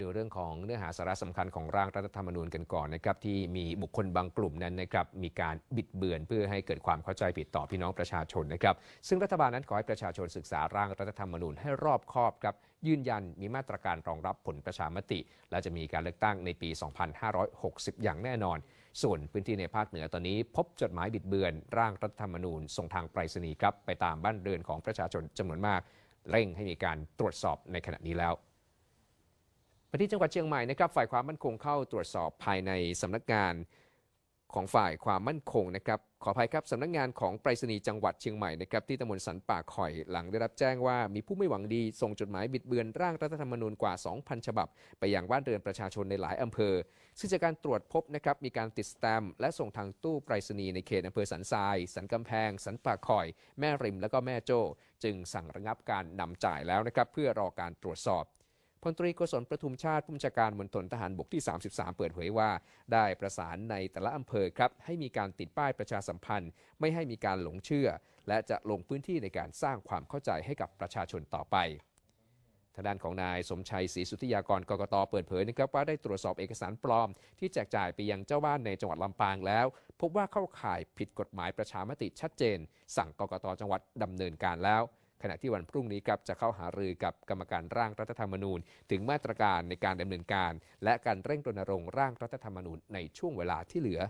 ดูเรื่องของเนื้อหาสาระสำคัญของร่างรัฐธรรมนูญกันก่อนนะครับที่มีบุคคลบางกลุ่มนั้นนะครับมีการบิดเบือนเพื่อให้เกิดความเข้าใจผิดต่อพี่น้องประชาชนนะครับซึ่งรัฐบาลนั้นขอให้ประชาชนศึกษาร่างรัฐธรรมนูญให้รอบคอบครับยืนยันมีมาตรการรองรับผลประชามติ และจะมีการเลือกตั้งในปี 2560 อย่างแน่นอน ส่วนพื้นที่ในภาคเหนือตอนนี้ พบจดหมายบิดเบือน ร่างรัฐธรรมนูญส่งทางไปรษณีย์ครับไปตามบ้านเรือนของประชาชนจำนวนมาก เร่งให้มีการตรวจสอบในขณะนี้แล้วปที่จังหวัดเชียงใหม่นะครับฝ่ายความมั่นคงเข้าตรวจสอบภายในสำนักงานของฝ่ายความมั่นคงนะครับขออภัยครับสำนักงานของไปรษณีย์จังหวัดเชียงใหม่นะครับที่ตำบลสันป่าคอยหลังได้รับแจ้งว่า มีผู้ไม่หวังดี ส่งจดหมายบิดเบือนร่างรัฐธรรมนูญกว่า 2,000 ฉบับ ไปยังบ้านเรือนประชาชนในหลายอำเภอ ซึ่งจากการตรวจพบนะครับมีการติดสแตมและส่งทางตู้ไปรษณีย์ในเขตอำเภอสันทรายสันกำแพง สันป่าคอย แม่ริมและก็แม่โจ้ จึงสั่งระงับการนำจ่ายแล้วนะครับเพื่อรอการตรวจสอบพลตรีโกศลประทุมชาติผู้บัญชาการมณฑลทหารบกที่ 33 เปิดเผยว่า ได้ประสานในแต่ละอำเภอครับให้มีการติดป้ายประชาสัมพันธ์ ไม่ให้มีการหลงเชื่อ และจะลงพื้นที่ในการสร้างความเข้าใจให้กับประชาชนต่อไปทางด้านของนายสมชัยศรีสุทธิยากรกรกตเปิดเผยนะครับว่าได้ตรวจสอบเอกสารปลอมที่แจกจ่ายไปยังเจ้าบ้านในจังหวัดลำปางแล้ว พบว่าเข้าข่ายผิดกฎหมายประชามติชัดเจน สั่งกรกต จังหวัดดำเนินการแล้วขณะที่วันพรุ่งนี้ครับจะเข้าหารือกับกรรมการร่างรัฐธรรมนูญ ถึงมาตรการในการดำเนินการ และการเร่งรณรงค์ร่างรัฐธรรมนูญในช่วงเวลาที่เหลือ